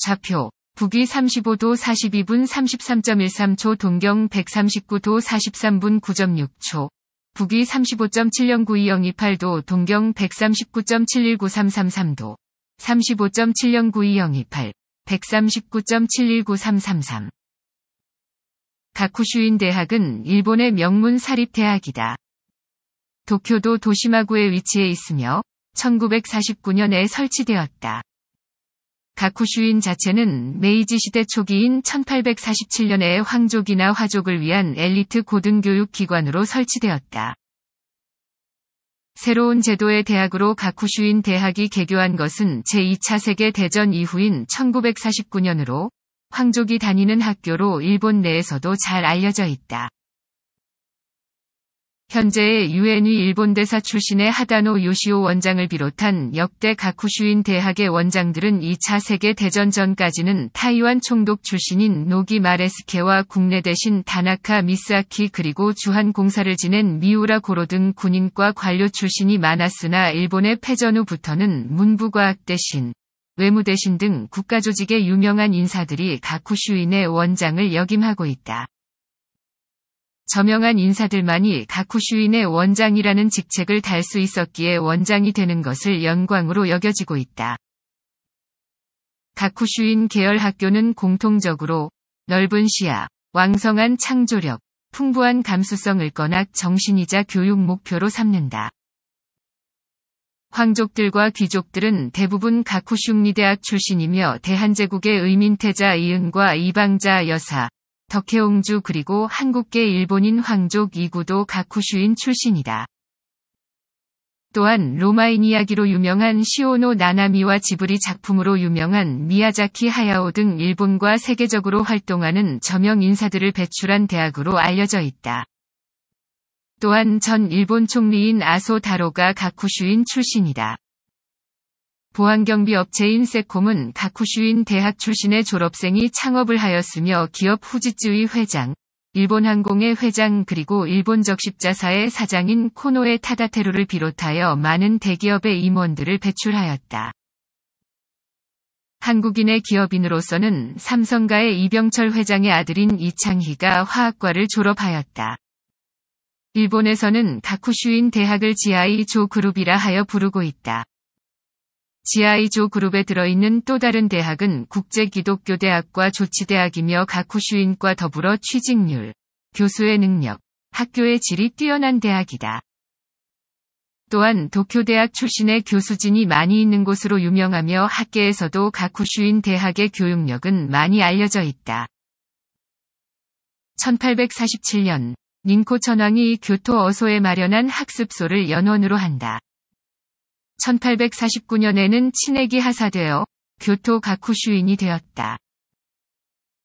좌표, 북위 35도 42분 33.13초 동경 139도 43분 9.6초, 북위 35.7092028도 동경 139.71933도, 35.7092028, 139.719333. 가쿠슈인 대학은 일본의 명문 사립 대학이다. 도쿄도 도시마구에 위치해 있으며 1949년에 설치되었다. 다쿠슈인 자체는 메이지 시대 초기인 1847년에 황족이나 화족을 위한 엘리트 고등교육 기관으로 설치되었다. 새로운 제도의 대학으로 가쿠슈인 대학이 개교한 것은 제2차 세계 대전 이후인 1949년으로 황족이 다니는 학교로 일본 내에서도 잘 알려져 있다. 현재의 u n 이 일본 대사 출신의 하다노 요시오 원장을 비롯한 역대 가쿠슈인 대학의 원장들은 2차 세계 대전 전까지는 타이완 총독 출신인 노기 마레스케와 국내 대신 다나카 미스아키 그리고 주한 공사를 지낸 미우라 고로 등 군인과 관료 출신이 많았으나 일본의 패전 후부터는 문부과학 대신 외무 대신 등 국가조직의 유명한 인사들이 가쿠슈인의 원장을 역임하고 있다. 저명한 인사들만이 가쿠슈인의 원장이라는 직책을 달 수 있었기에 원장이 되는 것을 영광으로 여겨지고 있다. 가쿠슈인 계열 학교는 공통적으로 넓은 시야, 왕성한 창조력, 풍부한 감수성을 꺼악 정신이자 교육 목표로 삼는다. 황족들과 귀족들은 대부분 가쿠슝리대학 출신이며 대한제국의 의민태자 이은과 이방자 여사, 덕혜옹주 그리고 한국계 일본인 황족 이구도 가쿠슈인 출신이다. 또한 로마인 이야기로 유명한 시오노 나나미와 지브리 작품으로 유명한 미야자키 하야오 등 일본과 세계적으로 활동하는 저명 인사들을 배출한 대학으로 알려져 있다. 또한 전 일본 총리인 아소 다로가 가쿠슈인 출신이다. 보안경비 업체인 세콤은 가쿠슈인 대학 출신의 졸업생이 창업을 하였으며 기업 후지쯔의 회장, 일본항공의 회장 그리고 일본 적십자사의 사장인 코노에 타다테루를 비롯하여 많은 대기업의 임원들을 배출하였다. 한국인의 기업인으로서는 삼성가의 이병철 회장의 아들인 이창희가 화학과를 졸업하였다. 일본에서는 가쿠슈인 대학을 지하이 조그룹이라 하여 부르고 있다. 지아이조 그룹에 들어있는 또 다른 대학은 국제기독교대학과 조치대학이며 가쿠슈인과 더불어 취직률, 교수의 능력, 학교의 질이 뛰어난 대학이다. 또한 도쿄대학 출신의 교수진이 많이 있는 곳으로 유명하며 학계에서도 가쿠슈인 대학의 교육력은 많이 알려져 있다. 1847년 닌코 천황이 교토 어소에 마련한 학습소를 연원으로 한다. 1849년에는 친에게 하사되어 교토 가쿠슈인이 되었다.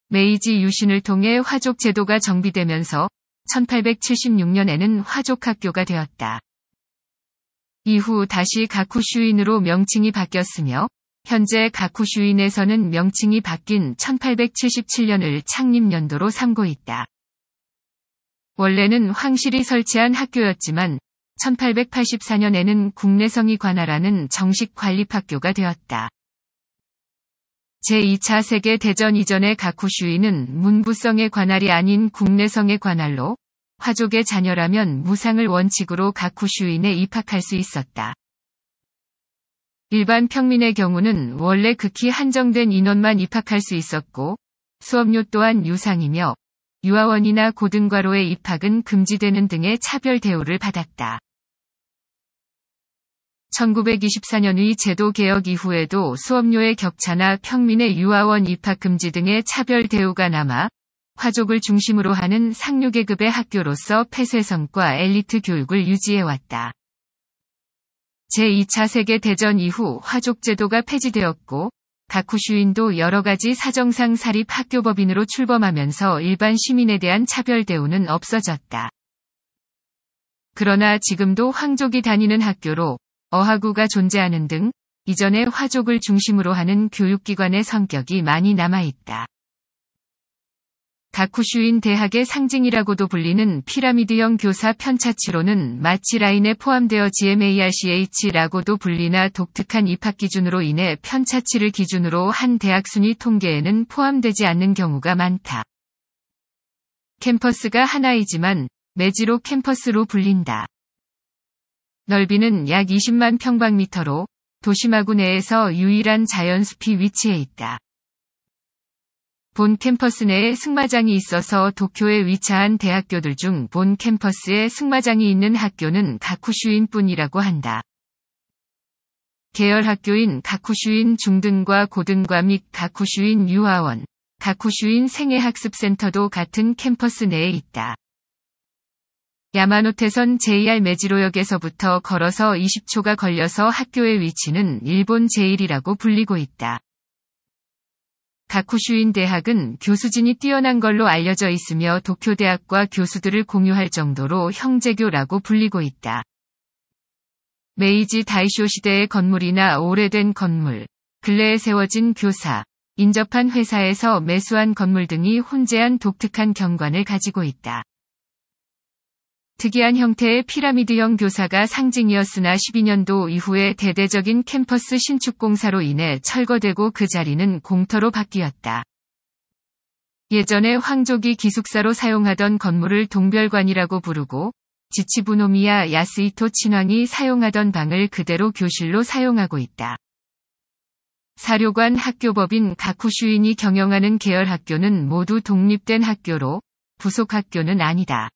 메이지 유신을 통해 화족 제도가 정비되면서 1876년에는 화족학교가 되었다. 이후 다시 가쿠슈인으로 명칭이 바뀌었으며 현재 가쿠슈인에서는 명칭이 바뀐 1877년을 창립연도로 삼고 있다. 원래는 황실이 설치한 학교였지만 1884년에는 국내성이 관할하는 정식 관립학교가 되었다. 제2차 세계대전 이전의 가쿠슈이는 문부성의 관할이 아닌 국내성의 관할로 화족의 자녀라면 무상을 원칙으로 가쿠슈인에 입학할 수 있었다. 일반 평민의 경우는 원래 극히 한정된 인원만 입학할 수 있었고 수업료 또한 유상이며 유아원이나 고등과로의 입학은 금지되는 등의 차별 대우를 받았다. 1924년의 제도 개혁 이후에도 수업료의 격차나 평민의 유아원 입학 금지 등의 차별 대우가 남아 화족을 중심으로 하는 상류계급의 학교로서 폐쇄성과 엘리트 교육을 유지해왔다. 제2차 세계대전 이후 화족제도가 폐지되었고 가쿠슈인도 여러가지 사정상 사립 학교법인으로 출범하면서 일반 시민에 대한 차별 대우는 없어졌다. 그러나 지금도 황족이 다니는 학교로 어하구가 존재하는 등 이전의 화족을 중심으로 하는 교육기관의 성격이 많이 남아있다. 다쿠슈인 대학의 상징이라고도 불리는 피라미드형 교사 편차치로는 마치 라인에 포함되어 GMARCH라고도 불리나 독특한 입학 기준으로 인해 편차치를 기준으로 한 대학 순위 통계에는 포함되지 않는 경우가 많다. 캠퍼스가 하나이지만 매지로 캠퍼스로 불린다. 넓이는 약 20만 평방미터로 도시마구 내에서 유일한 자연숲이 위치해 있다. 본 캠퍼스 내에 승마장이 있어서 도쿄에 위치한 대학교들 중 본 캠퍼스에 승마장이 있는 학교는 가쿠슈인뿐이라고 한다. 계열 학교인 가쿠슈인 중등과 고등과 및 가쿠슈인 유아원, 가쿠슈인 생애학습센터도 같은 캠퍼스 내에 있다. 야마노테선 JR 메지로역에서부터 걸어서 20초가 걸려서 학교의 위치는 일본 제일이라고 불리고 있다. 가쿠슈인 대학은 교수진이 뛰어난 걸로 알려져 있으며 도쿄대학과 교수들을 공유할 정도로 형제교라고 불리고 있다. 메이지 다이쇼 시대의 건물이나 오래된 건물, 근래에 세워진 교사, 인접한 회사에서 매수한 건물 등이 혼재한 독특한 경관을 가지고 있다. 특이한 형태의 피라미드형 교사가 상징이었으나 12년도 이후에 대대적인 캠퍼스 신축공사로 인해 철거되고 그 자리는 공터로 바뀌었다. 예전에 황조기 기숙사로 사용하던 건물을 동별관이라고 부르고 지치부노미야 야스이토 친왕이 사용하던 방을 그대로 교실로 사용하고 있다. 사료관 학교법인 가쿠슈인이 경영하는 계열 학교는 모두 독립된 학교로 부속 학교는 아니다.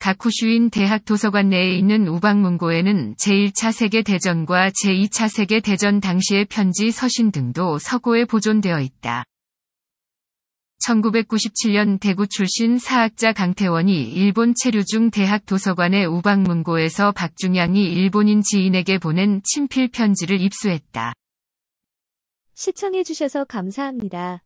가쿠슈인 대학 도서관 내에 있는 우방문고에는 제1차 세계대전과 제2차 세계대전 당시의 편지 서신 등도 서고에 보존되어 있다. 1997년 대구 출신 사학자 강태원이 일본 체류 중 대학 도서관의 우방문고에서 박중양이 일본인 지인에게 보낸 친필 편지를 입수했다. 시청해주셔서 감사합니다.